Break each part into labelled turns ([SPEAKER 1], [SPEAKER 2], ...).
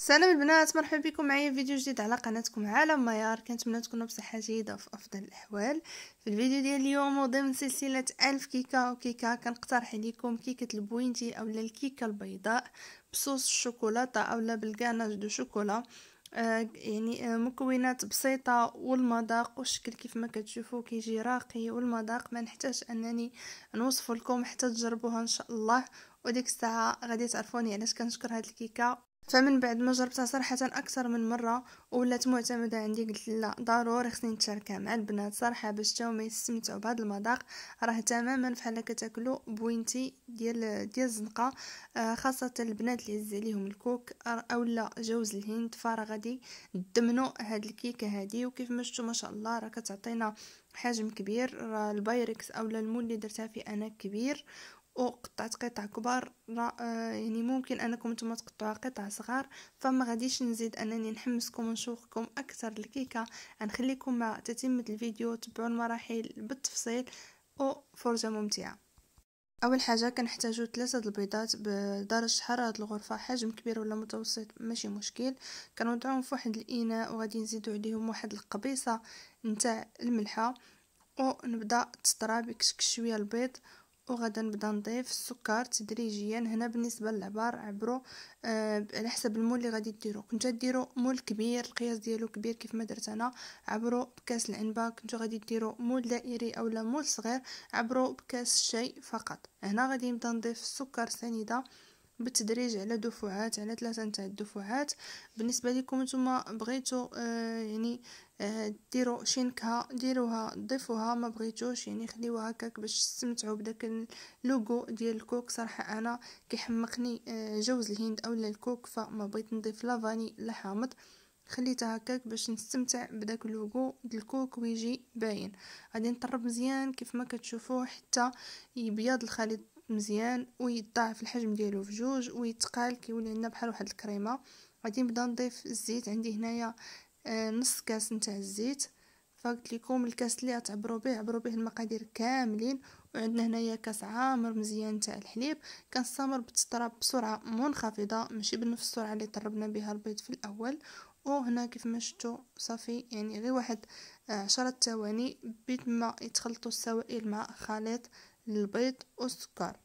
[SPEAKER 1] سلام البنات مرحبا بكم معايا في فيديو جديد على قناتكم عالم ميار كنتمنى تكونوا بصحه جيده وفي افضل الاحوال في الفيديو ديال اليوم وضمن سلسله الف كيكه وكيكه كنقترح عليكم كيكه البوينتي اولا الكيكه البيضاء بصوص الشوكولاته اولا بالكاناج دو شوكولا آه يعني آه مكونات بسيطة والمذاق والشكل كيف ما كتشوفوا كيجي راقي والمذاق ما نحتاج انني نوصفه لكم حتى تجربوها ان شاء الله وديك الساعه غادي تعرفوني علاش كنشكر هاد الكيكه فمن بعد ما جربتها صراحة أكثر من مرة ولات معتمدة عندي قلت لا ضروري خصني نتشاركها مع البنات صراحة باش تا هما يستمتعوا بهذا المذاق راه تماما بحال كتاكلو بوينتي ديال ديال الزنقة آه، خاصة البنات اللي عز عليهم الكوك اولا جوز الهند غادي دمنوا هاد الكيكة هادي وكيف ما شفتوا ما شاء الله راه كتعطينا حجم كبير البايركس اولا المول اللي درتها فيه انا كبير وقطعت قطع كبار آه، يعني ممكن انكم نتوما تقطعوها قطع صغار فما غاديش نزيد انني نحمسكم ونشوقكم اكثر الكيكه غنخليكم مع تتمه الفيديو تبعوا المراحل بالتفصيل وفرجه ممتعه اول حاجه كنحتاجو ثلاثه البيضات بدرجه حراره الغرفه حجم كبير ولا متوسط ماشي مشكل كنوضعهم في واحد الاناء وغادي نزيدو عليهم واحد القبيصه نتاع الملحه ونبدا تطرى بكشك شويه البيض وغدا نبدا نضيف السكر تدريجيا هنا بالنسبه للعبار عبرو آه على حسب المول اللي غادي ديرو كنتو ديرو مول كبير القياس ديالو كبير كيف ما درت انا عبرو بكاس العنبه كنتو غادي ديرو مول دائري اولا مول صغير عبرو بكاس الشاي فقط هنا غادي نبدا نضيف السكر سنيده بالتدريج على دفعات على ثلاثة نتاع الدفعات بالنسبة لكم نتوما بغيتو آه يعني آه ديروا شي نكهة ديروها ضيفوها ما بغيتوش يعني خليوها هكاك باش تستمتعوا بداك اللوغو ديال الكوك صراحة انا كيحمقني آه جوز الهند اولا الكوك فما بغيت نضيف لا فاني لا حامض خليتها هكاك باش نستمتع بداك اللوغو ديال الكوك ويجي باين غادي نطرب مزيان كيف ما كتشوفوا حتى يبيض الخليط مزيان ويضاعف الحجم ديالو في جوج ويتقال كيولي عندنا بحال واحد الكريمه غادي نبدا نضيف الزيت عندي هنايا آه، نص كاس نتاع الزيت فقلت لكم الكاس اللي تعبروا به عبروا به المقادير كاملين وعندنا هنايا كاس عامر مزيان تاع الحليب كنستمر بالتطراب بسرعه منخفضه ماشي بنفس السرعه اللي طربنا بها البيض في الاول وهنا كيف ما شفتوا صافي يعني غير واحد آه، عشرة ثواني بيت ما يتخلطوا السوائل مع خليط للبيض والسكر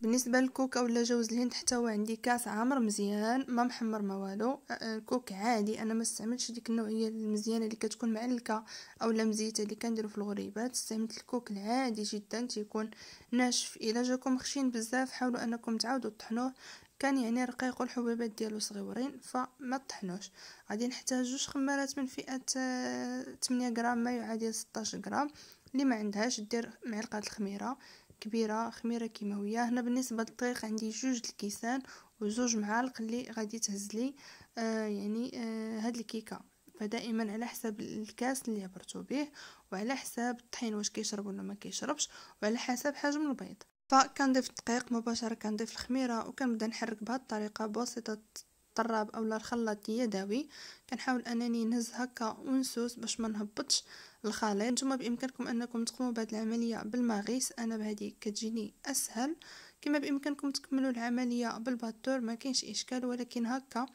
[SPEAKER 1] بالنسبة للكوكا ولا جوز الهند حتى هو عندي كاس عامر مزيان ما محمر ما والو الكوك عادي انا ما استعملتش ديك النوعيه المزيانه اللي كتكون معلكه اولا مزيته اللي كنديرو في الغريبات استعملت الكوك العادي جدا تيكون ناشف الا جاكم خشين بزاف حاولوا انكم تعاودوا تطحنوه كان يعني رقيق الحبيبات ديالو صغيورين فما طحنوش غادي نحتاج جوج خمارات من فئه 8 آه، غرام ما يعادل 16 غرام اللي ما عندهاش دير معلقه الخميره كبيره خميره كيماويه هنا بالنسبه للطريق عندي جوج الكيسان وزوج معالق اللي غادي تهز لي آه يعني آه هاد الكيكه فدائما على حسب الكاس اللي عبرتو به وعلى حساب الطحين واش كيشرب ولا ما كيشربش وعلى حسب حجم البيض فكنضيف الدقيق مباشره كنضيف الخميره وكنبدا نحرك بهاد الطريقه بواسطه الطراب او الخلاط يدوي كنحاول انني نهز هكا ونسوس باش ما نهبطش الخليط نتوما بامكانكم انكم تقوموا بهذه العمليه بالمغيس انا بهذه كتجيني اسهل كما بامكانكم تكملوا العمليه بالباتور ما كاينش اشكال ولكن هكا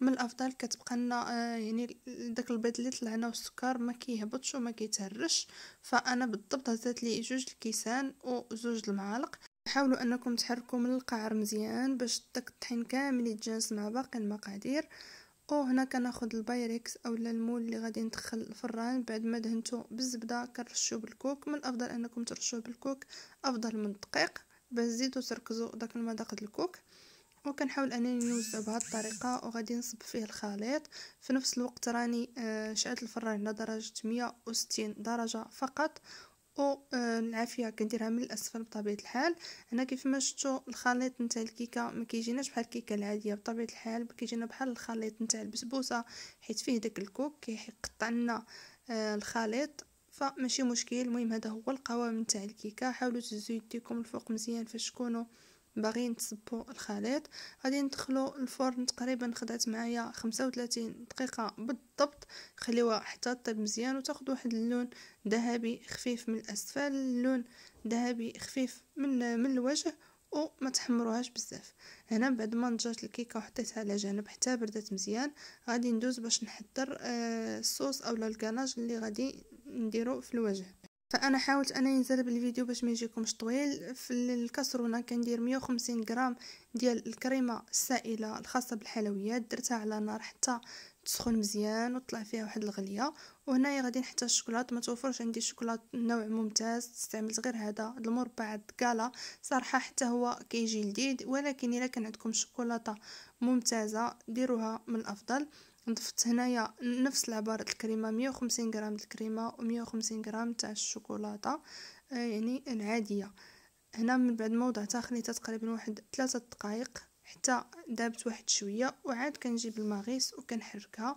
[SPEAKER 1] من الافضل كتبقى لنا آه يعني داك البيض اللي طلعنا والسكر ما كيهبطش وما كيتهرش فانا بالضبط هزات لي جوج الكيسان وزوج المعالق حاولوا انكم تحركوا من القعر مزيان باش داك الطحين كامل يتجانس مع باقي المقادير وهنا كناخد البايركس اولا المول اللي غادي ندخل الفران بعد ما دهنتو بالزبده كنرشو بالكوك من الافضل انكم ترشوه بالكوك افضل من الدقيق باش تزيدوا تركزوا داك المذاق ديال الكوك وكنحاول انني نوزعو بهاد الطريقه وغادي نصب فيه الخليط في نفس الوقت راني آه، شعلت الفران على درجه 160 درجه فقط والعافيه آه، كنديرها من الاسفل بطبيعه الحال هنا كيفما شفتوا الخليط نتاع الكيكه ما كيجيناش بحال الكيكه العاديه بطبيعه الحال كيجينا بحال الخليط نتاع البسبوسه حيت فيه داك الكوك كيقطع لنا آه، الخليط فماشي مشكل المهم هذا هو القوام نتاع الكيكه حاولوا تزيدوا يديكم الفوق مزيان فاش تكونوا باغيين تصبو الخليط غادي ندخلو الفرن تقريبا خدات معايا 35 دقيقه بالضبط خليوها حتى طيب مزيان وتاخذ واحد اللون ذهبي خفيف من الاسفل اللون ذهبي خفيف من من الوجه وما تحمروهاش بزاف هنا بعد ما نضجت الكيكه وحطيتها على جنب حتى بردت مزيان غادي ندوز باش نحضر آه، الصوص اولا الكناج اللي غادي نديرو في الوجه فانا حاولت انني ينزل بالفيديو باش ما يجيكمش طويل في الكاسرونه كندير 150 غرام ديال الكريمه السائله الخاصه بالحلويات درتها على نار حتى تسخن مزيان وطلع فيها واحد الغليه وهنايا غادي نحتاج الشوكولاط ما توفرش عندي الشوكولاط نوع ممتاز استعملت غير هذا المربع كالا صراحه حتى هو كيجي لذيذ ولكن الا كان عندكم شوكولاته ممتازه ديروها من الافضل نضفت هنايا نفس العبارة الكريمة مية وخمسين غرام الكريمة ومية وخمسين غرام تاع الشوكولاتة آه، يعني العادية هنا من بعد ما وضعتها خليتها تقريبا واحد ثلاثة دقائق حتى دابت واحد شوية وعاد كنجيب المغيس وكنحركها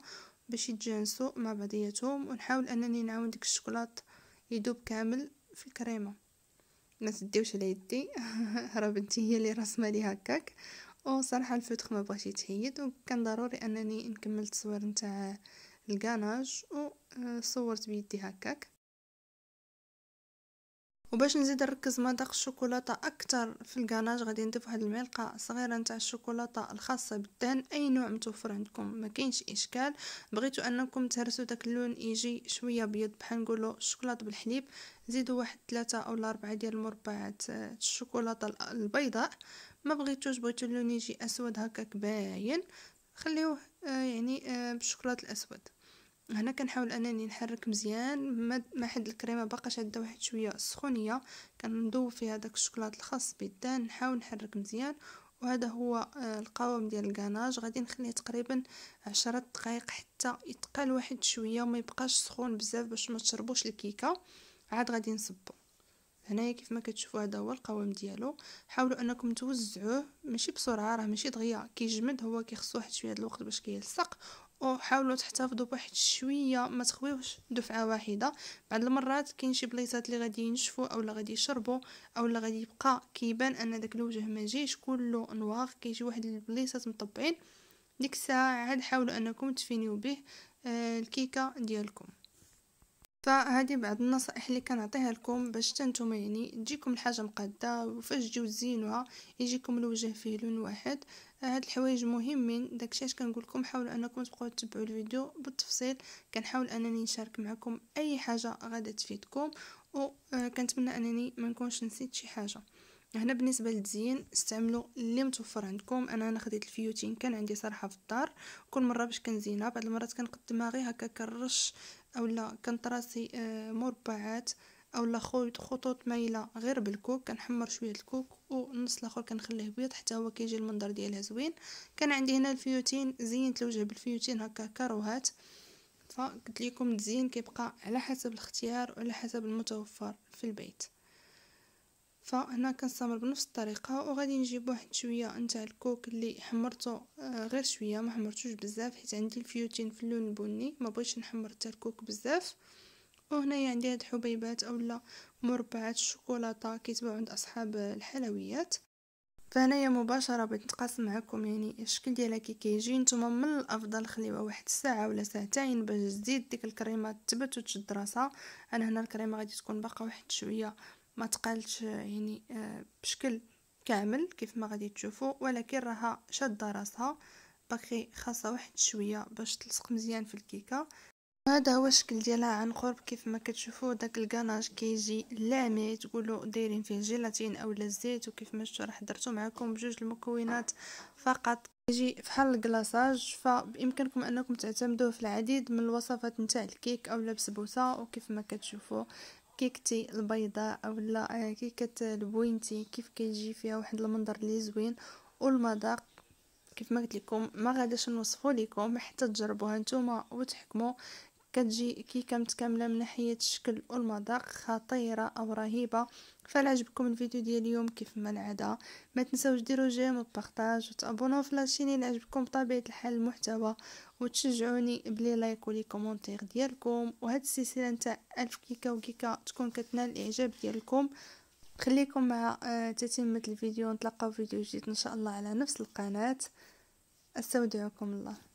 [SPEAKER 1] باش يتجانسوا مع بعضياتهم ونحاول انني نعاون ديك الشوكولات يدوب كامل في الكريمه ما تديوش على يدي راه بنتي هي اللي رسمه لي هكاك وصراحه الفوتخ ما بغاش يتهيد وكان ضروري انني نكمل التصوير نتاع الكاناج وصورت آه، بيدي هكاك وباش نزيد نركز مذاق الشوكولاته اكثر في الكاناج غادي نضيف واحد الملقه صغيره نتاع الشوكولاته الخاصه بالدهن اي نوع متوفر عندكم ما كاينش اشكال بغيتو انكم تهرسو داك اللون يجي شويه بيض بحال نقولو الشوكولاته بالحليب زيدوا واحد ثلاثة او اربعة ديال مربعات الشوكولاته البيضاء ما بغيتوش بغيتو اللون يجي اسود هكاك باين خليوه آه، يعني آه، بالشوكولات الاسود هنا كنحاول انني نحرك مزيان ما حد الكريمه باقا شاده واحد شويه سخونيه كنذوب فيها داك الشوكولات الخاص بالدان نحاول نحرك مزيان وهذا هو آه، القوام ديال الكاناج غادي نخليه تقريبا عشرة دقائق حتى يتقال واحد شويه وما يبقاش سخون بزاف باش ما تشربوش الكيكه عاد غادي نصبو هنايا كيف ما كتشوفوا هذا هو القوام ديالو حاولوا انكم توزعوه ماشي بسرعه راه ماشي دغيا كيجمد هو كيخصو واحد شويه الوقت باش كيلصق وحاولوا تحتفظوا بواحد شويه ما تخويوش دفعه واحده بعض المرات كاين شي بلايصات اللي غادي ينشفوا اولا غادي يشربوا اولا غادي يبقى كيبان ان داك الوجه ما جيش كله نواغ كيجي واحد البلايصات مطبعين ديك الساعه عاد حاولوا انكم تفينيو به آه، الكيكه ديالكم فهذه بعض النصائح اللي كنعطيها لكم باش تنتم يعني تجيكم الحاجه مقاده وفاش تجيو تزينوها يجيكم الوجه فيه لون واحد هاد الحوايج مهمين داكشي اش كنقول لكم حاولوا انكم تبقاو تتبعوا الفيديو بالتفصيل كنحاول انني نشارك معكم اي حاجه غادا تفيدكم وكنتمنى آه، انني ما نكونش نسيت شي حاجه هنا بالنسبه للتزيين استعملوا اللي متوفر عندكم انا انا خديت الفيوتين كان عندي صراحه في الدار كل مره باش كنزينها بعض المرات كنقدمها غير هكا كنرش اولا كنطراسي آه، مربعات اولا خطوط مايله غير بالكوك كنحمر شويه الكوك ونص الاخر كنخليه بيض حتى هو كيجي المنظر ديالها زوين كان عندي هنا الفيوتين زينت الوجه بالفيوتين هكا كاروهات فقلت لكم التزيين كيبقى على حسب الاختيار وعلى حسب المتوفر في البيت فهنا كنستمر بنفس الطريقه وغادي نجيب واحد شويه نتاع الكوك اللي حمرته آه، غير شويه ما حمرتوش بزاف حيت عندي الفيوتين في اللون البني ما بغيتش نحمر حتى الكوك بزاف وهنايا عندي هاد الحبيبات اولا مربعات الشوكولاته كيتباعوا عند اصحاب الحلويات فهنايا مباشره بغيت نتقاسم معكم يعني الشكل ديالها كي كيجي نتوما من الافضل خليوها واحد الساعه ولا ساعتين باش تزيد ديك الكريمه تثبت وتشد راسها انا هنا الكريمه غادي تكون باقا واحد شويه ما تقالتش يعني آه، بشكل كامل كيف ما غادي تشوفوا ولكن راها شاده راسها باقي خاصه واحد شويه باش تلصق مزيان في الكيكه هذا هو الشكل ديالها عن قرب كيف ما كتشوفوا داك الكاناج كيجي لامي تقولوا دايرين فيه الجيلاتين اولا الزيت وكيف ما شفتوا راه درتو معكم بجوج المكونات فقط كيجي فحال الكلاصاج فبامكانكم انكم تعتمدوه في العديد من الوصفات نتاع الكيك اولا بسبوسه وكيف ما كتشوفوا كيكتي البيضاء اولا آه، كيكه البوينتي كيف كيجي فيها واحد المنظر اللي زوين والمذاق كيف ما قلت لكم ما غاديش نوصفه لكم حتى تجربوها نتوما وتحكموا كتجي كيكه متكامله من ناحيه الشكل والمذاق خطيره او رهيبه فلا عجبكم الفيديو ديال اليوم كيف ما العاده ما تنساوش ديروا جيم وبارطاج وتابوناو في لاشيني اللي عجبكم بطبيعه الحال المحتوى وتشجعوني بلي لايك ولي كومونتير ديالكم وهاد السلسله نتاع الف كيكه وكيكه تكون كتنال الاعجاب ديالكم خليكم مع آه، تتمه الفيديو نتلاقاو فيديو جديد ان شاء الله على نفس القناه استودعكم الله